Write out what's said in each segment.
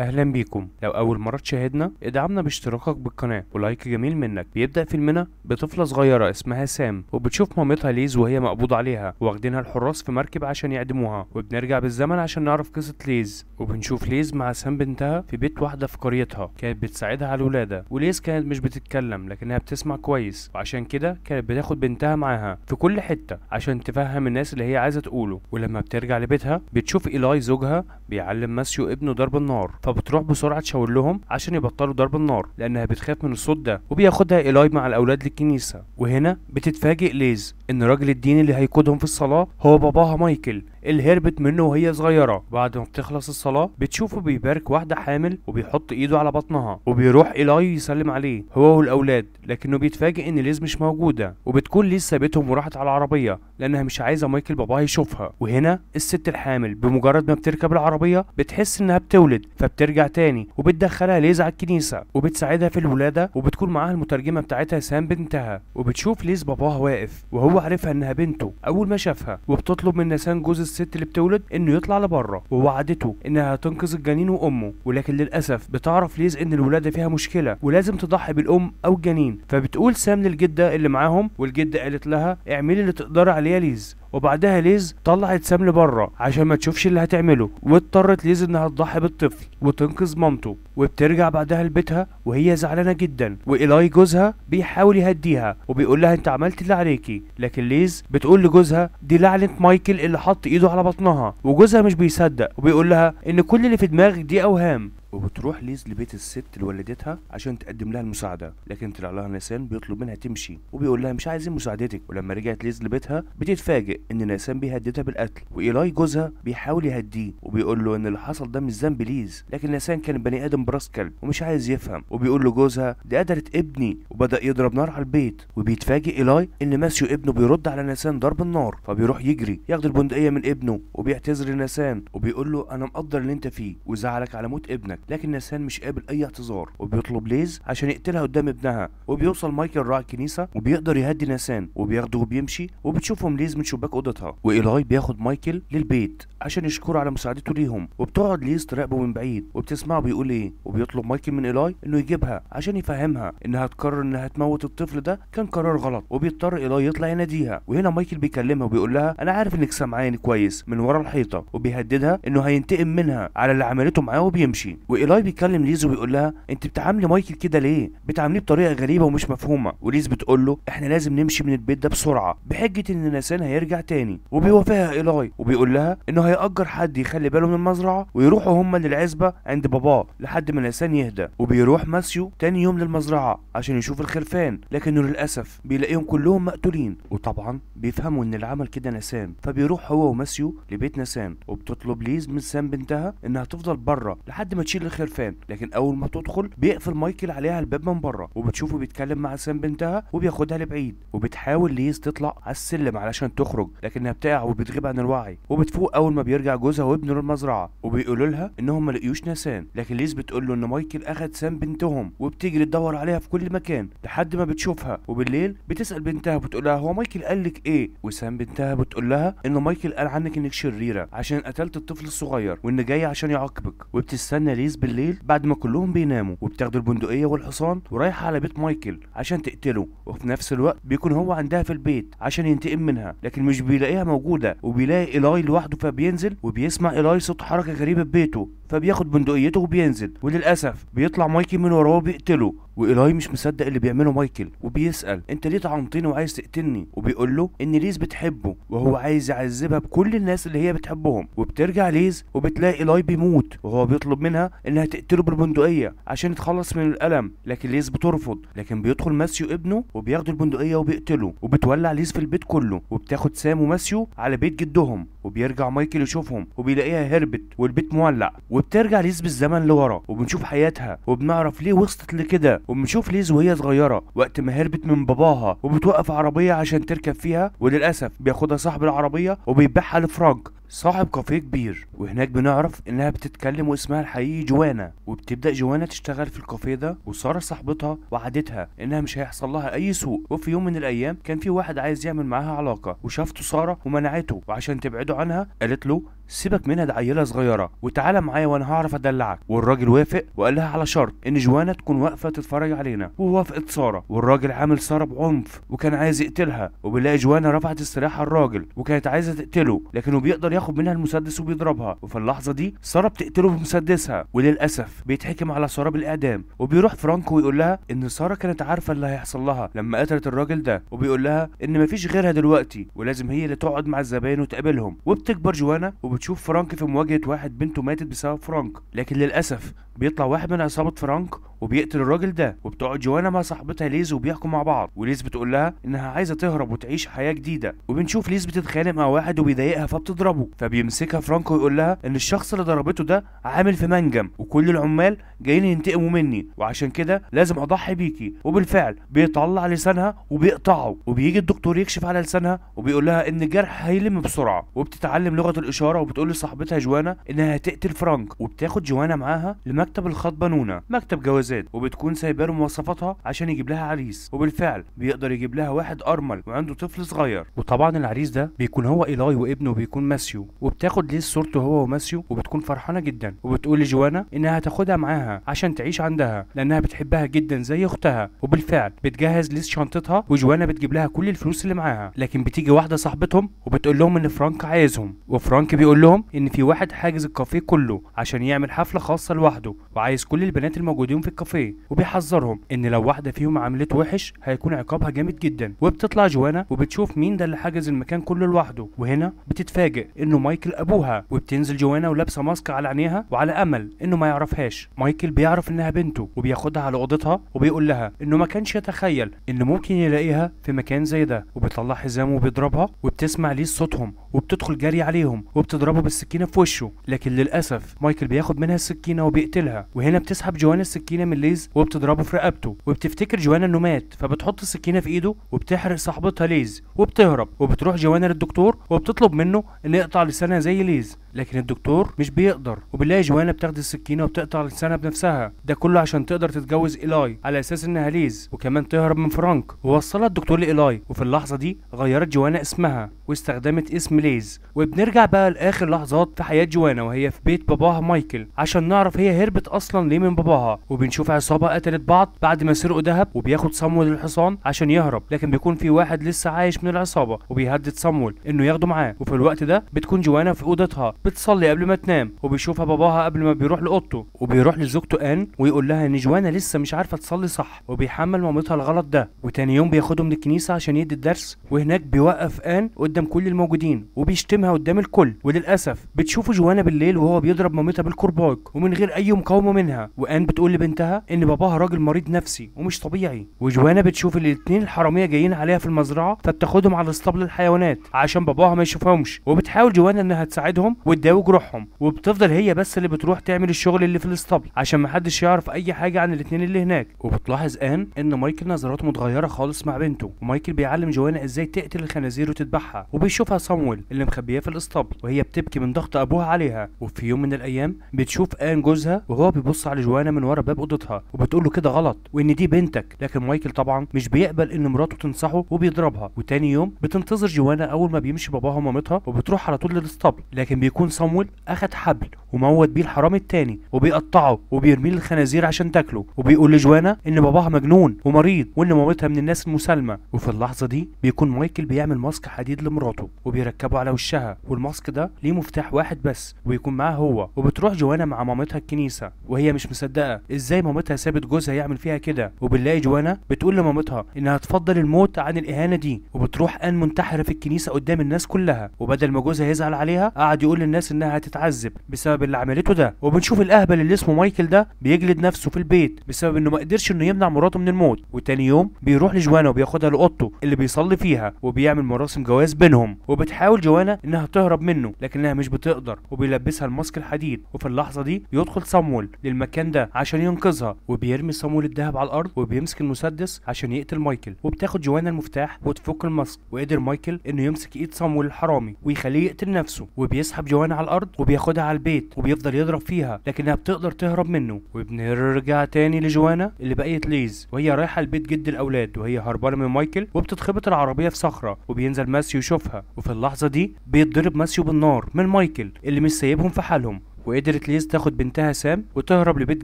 اهلا بيكم لو اول مره تشاهدنا ادعمنا باشتراكك بالقناه ولايك جميل منك بيبدا فيلمنا بطفله صغيره اسمها سام وبتشوف مامتها ليز وهي مقبوض عليها واخدينها الحراس في مركب عشان يعدموها وبنرجع بالزمن عشان نعرف قصه ليز وبنشوف ليز مع سام بنتها في بيت واحده في قريتها كانت بتساعدها على الولاده وليز كانت مش بتتكلم لكنها بتسمع كويس وعشان كده كانت بتاخد بنتها معاها في كل حته عشان تفهم الناس اللي هي عايزه تقوله ولما بترجع لبيتها بتشوف ايلاي زوجها بيعلم ماسيو ابنه ضرب النار فبتروح بسرعه تشاور لهم عشان يبطلوا ضرب النار لانها بتخاف من الصوت ده وبياخدها ايلاي مع الاولاد للكنيسه وهنا بتتفاجئ ليز ان راجل الدين اللي هيقودهم في الصلاه هو باباها مايكل اللي هربت منه وهي صغيره بعد ما بتخلص الصلاه بتشوفه بيبارك واحده حامل وبيحط ايده على بطنها وبيروح ايلاي يسلم عليه هو والاولاد لكنه بيتفاجئ ان ليز مش موجوده وبتكون ليز سابتهم وراحت على العربيه لانها مش عايزه مايكل باباها يشوفها وهنا الست الحامل بمجرد ما بتركب العربيه بتحس انها بتولد فبترجع تاني وبتدخلها ليز على الكنيسه وبتساعدها في الولاده وبتكون معاها المترجمه بتاعتها سام بنتها وبتشوف ليز باباها واقف وهو عرفها انها بنته اول ما شافها وبتطلب من نسان جوز الست اللي بتولد انه يطلع لبره ووعدته انها هتنقذ الجنين وامه ولكن للاسف بتعرف ليز ان الولاده فيها مشكله ولازم تضحي بالام او الجنين فبتقول سام للجده اللي معاهم والجده قالت لها اعملي اللي تقدري عليه يا ليز وبعدها ليز طلعت سام لبره عشان ما تشوفش اللي هتعمله واضطرت ليز انها تضحي بالطفل وتنقذ مامته وبترجع بعدها لبيتها وهي زعلانه جدا وايلاي جوزها بيحاول يهديها وبيقول لها انت عملت اللي عليكي لكن ليز بتقول لجوزها دي لعنه مايكل اللي حط ايده على بطنها وجوزها مش بيصدق وبيقول لها ان كل اللي في دماغك دي اوهام وبتروح ليز لبيت الست لوالدتها عشان تقدم لها المساعده لكن طلع لها نيسان بيطلب منها تمشي وبيقول لها مش عايزين مساعدتك ولما رجعت ليز لبيتها بتتفاجئ ان نيسان بيهددها بالقتل وايلاي جوزها بيحاول يهديه وبيقول له ان اللي حصل ده مش ذنب ليز لكن نيسان كان بني ادم براس كلب ومش عايز يفهم وبيقول له جوزها دي قدرت ابني وبدا يضرب نار على البيت وبيتفاجئ ايلاي ان ماسيو ابنه بيرد على نيسان ضرب النار فبيروح يجري ياخد البندقيه من ابنه وبيعتذر لنيسان وبيقول له انا مقدر اللي انت فيه وزعلك على موت ابنك لكن نسان مش قابل اي اعتذار وبيطلب ليز عشان يقتلها قدام ابنها وبيوصل مايكل راعي الكنيسه وبيقدر يهدي نسان وبياخده وبيمشي وبتشوفهم ليز من شباك اوضتها وايلاي بياخد مايكل للبيت عشان يشكره على مساعدته ليهم وبتقعد ليز تراقبه من بعيد وبتسمعه بيقول ايه وبيطلب مايكل من ايلاي انه يجيبها عشان يفهمها انها تقرر انها تموت الطفل ده كان قرار غلط وبيضطر ايلاي يطلع يناديها وهنا مايكل بيكلمها وبيقول لها انا عارف انك سامعاني كويس من ورا الحيطه وبيهددها انه هينتقم منها على اللي عملته معاه وبيمشي وايلاي بيكلم ليز وبيقول لها انت بتعاملي مايكل كده ليه بتعامليه بطريقه غريبه ومش مفهومه وليز بتقول له احنا لازم نمشي من البيت ده بسرعه بحجه ان ناسان هيرجع تاني وبيوافقها ايلاي وبيقول لها انه هيأجر حد يخلي باله من المزرعه ويروحوا هما للعزبه عند باباه لحد ما ناسان يهدى وبيروح ماسيو تاني يوم للمزرعه عشان يشوف الخرفان لكنه للاسف بيلاقيهم كلهم مقتولين وطبعا بيفهموا ان العمل كده نسان فبيروح هو وماسيو لبيت نسان وبتطلب ليز من سام بنتها انها تفضل بره لحد ما تشيل مايكل لكن اول ما تدخل بيقفل مايكل عليها الباب من بره وبتشوفه بيتكلم مع سام بنتها وبياخدها لبعيد وبتحاول ليز تطلع على السلم علشان تخرج لكنها بتقع وبتغيب عن الوعي وبتفوق اول ما بيرجع جوزها وابنه للمزرعه وبيقولوا لها انهم ما لقيوش نسان لكن ليز بتقول له ان مايكل اخد سام بنتهم وبتجري تدور عليها في كل مكان لحد ما بتشوفها وبالليل بتسال بنتها بتقول لها هو مايكل قال لك ايه وسام بنتها بتقول لها ان مايكل قال عنك انك شريره عشان قتلت الطفل الصغير وان جاي عشان يعاقبك وبتستنى البوليس بالليل بعد ما كلهم بيناموا وبتاخد البندقيه والحصان ورايحه على بيت مايكل عشان تقتله وفي نفس الوقت بيكون هو عندها في البيت عشان ينتقم منها لكن مش بيلاقيها موجوده وبيلاقي ايلاي لوحده فبينزل وبيسمع ايلاي صوت حركه غريبه في بيته فبياخد بندقيته وبينزل وللاسف بيطلع مايكل من وراه وبيقتله وايلاي مش مصدق اللي بيعمله مايكل وبيسال انت ليه طعنتني وعايز تقتلني وبيقول له ان ليز بتحبه وهو عايز يعذبها بكل الناس اللي هي بتحبهم وبترجع ليز وبتلاقي ايلاي بيموت وهو بيطلب منها انها تقتله بالبندقيه عشان يتخلص من الالم لكن ليز بترفض لكن بيدخل ماسيو ابنه وبياخد البندقيه وبيقتله وبتولع ليز في البيت كله وبتاخد سام وماسيو على بيت جدهم وبيرجع مايكل يشوفهم وبيلاقيها هربت والبيت مولع وبترجع ليز بالزمن لورا وبنشوف حياتها وبنعرف ليه وصلت لكده وبنشوف ليز وهي صغيره وقت ما هربت من باباها وبتوقف عربيه عشان تركب فيها وللاسف بياخدها صاحب العربيه وبيبيعها لفراج صاحب كافيه كبير وهناك بنعرف انها بتتكلم واسمها الحقيقي جوانا وبتبدا جوانا تشتغل في الكافيه ده وساره صاحبتها وعدتها انها مش هيحصل لها اي سوء وفي يوم من الايام كان في واحد عايز يعمل معاها علاقه وشافته ساره ومنعته وعشان تبعده عنها قالت له سيبك منها دي عيله صغيره وتعالى معايا وانا هعرف ادلعك والراجل وافق وقال لها على شرط ان جوانا تكون واقفه تتفرج علينا ووافقت ساره والراجل عامل ساره بعنف وكان عايز يقتلها وبيلاقي جوانا رفعت السلاح على الراجل وكانت عايزه تقتله لكنه بيقدر ياخد منها المسدس وبيضربها وفي اللحظه دي ساره بتقتله بمسدسها وللاسف بيتحكم على ساره بالاعدام وبيروح فرانكو ويقول لها ان ساره كانت عارفه اللي هيحصل لها لما قتلت الراجل ده وبيقول لها ان مفيش غيرها دلوقتي ولازم هي اللي تقعد مع الزباين وتقابلهم وبتكبر جوانا وبت وتشوف فرانك في مواجهه واحد بنته ماتت بسبب فرانك لكن للاسف بيطلع واحد من عصابة فرانك وبيقتل الراجل ده وبتقعد جوانا مع صاحبتها ليز وبيحكوا مع بعض وليز بتقول لها انها عايزه تهرب وتعيش حياه جديده وبنشوف ليز بتتخانق مع واحد وبيضايقها فبتضربه فبيمسكها فرانك ويقول لها ان الشخص اللي ضربته ده عامل في منجم وكل العمال جايين ينتقموا مني وعشان كده لازم اضحي بيكي وبالفعل بيطلع لسانها وبيقطعه وبيجي الدكتور يكشف على لسانها وبيقول لها ان الجرح هيلم بسرعه وبتتعلم لغه الاشاره وبتقول لصاحبتها جوانا انها هتقتل فرانك وبتاخد جوانا معاها لما مكتب الخطبانونه مكتب جوازات وبتكون سايبه له مواصفاتها عشان يجيب لها عريس وبالفعل بيقدر يجيب لها واحد ارمل وعنده طفل صغير وطبعا العريس ده بيكون هو ايلاي وابنه بيكون ماسيو وبتاخد ليز صورته هو وماسيو وبتكون فرحانه جدا وبتقول لجوانا انها هتاخدها معاها عشان تعيش عندها لانها بتحبها جدا زي اختها وبالفعل بتجهز ليز شنطتها وجوانا بتجيب لها كل الفلوس اللي معاها لكن بتيجي واحده صاحبتهم وبتقول لهم ان فرانك عايزهم وفرانك بيقول لهم ان في واحد حاجز الكافيه كله عشان يعمل حفله خاصه لوحده وعايز كل البنات الموجودين في الكافيه وبيحذرهم ان لو واحده فيهم عملت وحش هيكون عقابها جامد جدا وبتطلع جوانا وبتشوف مين ده اللي حجز المكان كله لوحده وهنا بتتفاجئ انه مايكل ابوها وبتنزل جوانا ولابسه ماسك على عينيها وعلى امل انه ما يعرفهاش مايكل بيعرف انها بنته وبياخدها على اوضتها وبيقول لها انه ما كانش يتخيل ان ممكن يلاقيها في مكان زي ده وبيطلع حزامه وبيضربها وبتسمع ليه صوتهم وبتدخل جري عليهم وبتضربه بالسكينه في وشه لكن للاسف مايكل بياخد منها السكينه وبيقتلها تقتلها وهنا بتسحب جوانا السكينه من ليز وبتضربه في رقبته وبتفتكر جوانا انه مات فبتحط السكينه في ايده وبتحرق صاحبتها ليز وبتهرب وبتروح جوانا للدكتور وبتطلب منه انه يقطع لسانها زي ليز لكن الدكتور مش بيقدر وبنلاقي جوانا بتاخد السكينه وبتقطع لسانها بنفسها ده كله عشان تقدر تتجوز ايلاي على اساس انها ليز وكمان تهرب من فرانك ووصلها الدكتور لايلاي وفي اللحظه دي غيرت جوانا اسمها واستخدمت اسم ليز وبنرجع بقى لاخر لحظات في حياه جوانا وهي في بيت باباها مايكل عشان نعرف هي هربت اصلا ليه من باباها وبنشوف عصابه قتلت بعض بعد ما سرقوا ذهب وبياخد صمول الحصان عشان يهرب لكن بيكون في واحد لسه عايش من العصابه وبيهدد صمول انه ياخده معاه وفي الوقت ده بتكون جوانا في اوضتها بتصلي قبل ما تنام وبيشوفها باباها قبل ما بيروح لاوضته وبيروح لزوجته ان ويقول لها ان جوانا لسه مش عارفه تصلي صح وبيحمل مامتها الغلط ده وتاني يوم بياخده من الكنيسه عشان يدي الدرس وهناك بيوقف ان قدام بيشتم كل الموجودين وبيشتمها قدام الكل وللاسف بتشوفوا جوانا بالليل وهو بيضرب مامتها بالكرباج ومن غير اي مقاومه منها وان بتقول لبنتها ان باباها راجل مريض نفسي ومش طبيعي وجوانا بتشوف الاثنين الحراميه جايين عليها في المزرعه فبتاخدهم على اسطبل الحيوانات عشان باباها ما يشوفهمش وبتحاول جوانا انها تساعدهم وتداوي جروحهم وبتفضل هي بس اللي بتروح تعمل الشغل اللي في الاسطبل عشان ما حدش يعرف اي حاجه عن الاثنين اللي هناك وبتلاحظ ان ان مايكل نظراته متغيره خالص مع بنته ومايكل بيعلم جوانا ازاي تقتل الخنازير وتذبحها وبيشوفها صامويل اللي مخبياه في الاسطبل وهي بتبكي من ضغط ابوها عليها وفي يوم من الايام بتشوف ان جوزها وهو بيبص على جوانا من ورا باب اوضتها وبتقول له كده غلط وان دي بنتك لكن مايكل طبعا مش بيقبل ان مراته تنصحه وبيضربها وتاني يوم بتنتظر جوانا اول ما بيمشي باباها ومامتها وبتروح على طول للاسطبل لكن بيكون صامويل اخد حبل وموت بيه الحرامي التاني وبيقطعه وبيرميه للخنازير عشان تاكله وبيقول لجوانا ان باباها مجنون ومريض وان مامتها من الناس المسالمه وفي اللحظه دي بيكون مايكل بيعمل ماسك حديد مراته وبيركبوا على وشها والماسك ده ليه مفتاح واحد بس وبيكون معاه هو وبتروح جوانا مع مامتها الكنيسه وهي مش مصدقه ازاي مامتها سابت جوزها يعمل فيها كده وبنلاقي جوانا بتقول لمامتها انها تفضل الموت عن الاهانه دي وبتروح ان منتحره في الكنيسه قدام الناس كلها وبدل ما جوزها يزعل عليها قعد يقول للناس انها هتتعذب بسبب اللي عملته ده وبنشوف الاهبل اللي اسمه مايكل ده بيجلد نفسه في البيت بسبب انه ما قدرش انه يمنع مراته من الموت وتاني يوم بيروح لجوانا وبياخدها لاوضته اللي بيصلي فيها وبيعمل مراسم جواز بينهم وبتحاول جوانا انها تهرب منه لكنها مش بتقدر وبيلبسها الماسك الحديد وفي اللحظه دي يدخل صامول للمكان ده عشان ينقذها وبيرمي صامول الذهب على الارض وبيمسك المسدس عشان يقتل مايكل وبتاخد جوانا المفتاح وتفك الماسك وقدر مايكل انه يمسك ايد صامول الحرامي ويخليه يقتل نفسه وبيسحب جوانا على الارض وبياخدها على البيت وبيفضل يضرب فيها لكنها بتقدر تهرب منه وبنرجع تاني لجوانا اللي بقيت ليز وهي رايحه البيت جد الاولاد وهي هربانه من مايكل وبتتخبط العربيه في صخره وبينزل ماسيو بتشوفها وفي اللحظة دي بيتضرب ماسيو بالنار من مايكل اللي مش سايبهم في حالهم وقدرت ليز تاخد بنتها سام وتهرب لبيت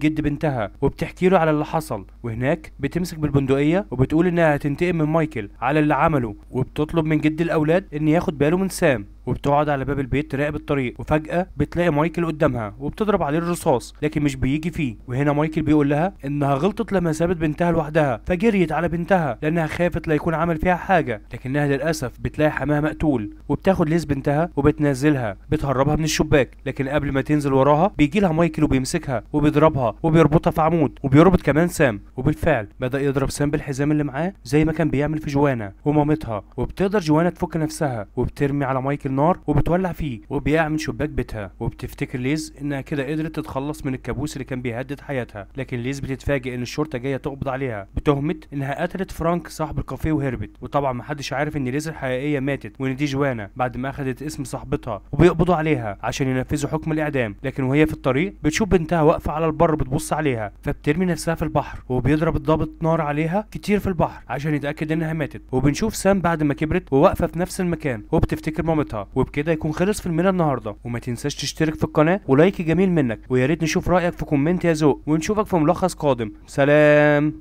جد بنتها وبتحكي له على اللي حصل وهناك بتمسك بالبندقيه وبتقول انها هتنتقم من مايكل على اللي عمله وبتطلب من جد الاولاد ان ياخد باله من سام وبتقعد على باب البيت تراقب الطريق وفجأة بتلاقي مايكل قدامها وبتضرب عليه الرصاص لكن مش بيجي فيه وهنا مايكل بيقول لها انها غلطت لما سابت بنتها لوحدها فجريت على بنتها لانها خافت لا يكون عمل فيها حاجة لكنها للأسف بتلاقي حماها مقتول وبتاخد ليز بنتها وبتنزلها بتهربها من الشباك لكن قبل ما تنزل وراها بيجي لها مايكل وبيمسكها وبيضربها وبيربطها في عمود وبيربط كمان سام وبالفعل بدأ يضرب سام بالحزام اللي معاه زي ما كان بيعمل في جوانا ومامتها وبتقدر جوانا تفك نفسها وبترمي على مايكل النار وبتولع فيه وبيقع من شباك بيتها وبتفتكر ليز انها كده قدرت تتخلص من الكابوس اللي كان بيهدد حياتها لكن ليز بتتفاجئ ان الشرطه جايه تقبض عليها بتهمه انها قتلت فرانك صاحب الكافيه وهربت وطبعا محدش عارف ان ليز الحقيقيه ماتت وان دي جوانا بعد ما اخذت اسم صاحبتها وبيقبضوا عليها عشان ينفذوا حكم الاعدام لكن وهي في الطريق بتشوف بنتها واقفه على البر بتبص عليها فبترمي نفسها في البحر وبيضرب الضابط نار عليها كتير في البحر عشان يتاكد انها ماتت وبنشوف سام بعد ما كبرت وواقفه في نفس المكان وبتفتكر مامتها وبكده يكون خلص فيلمنا النهارده وما تنساش تشترك في القناه ولايك جميل منك ويا ريت نشوف رايك في كومنت يا ذوق ونشوفك في ملخص قادم سلام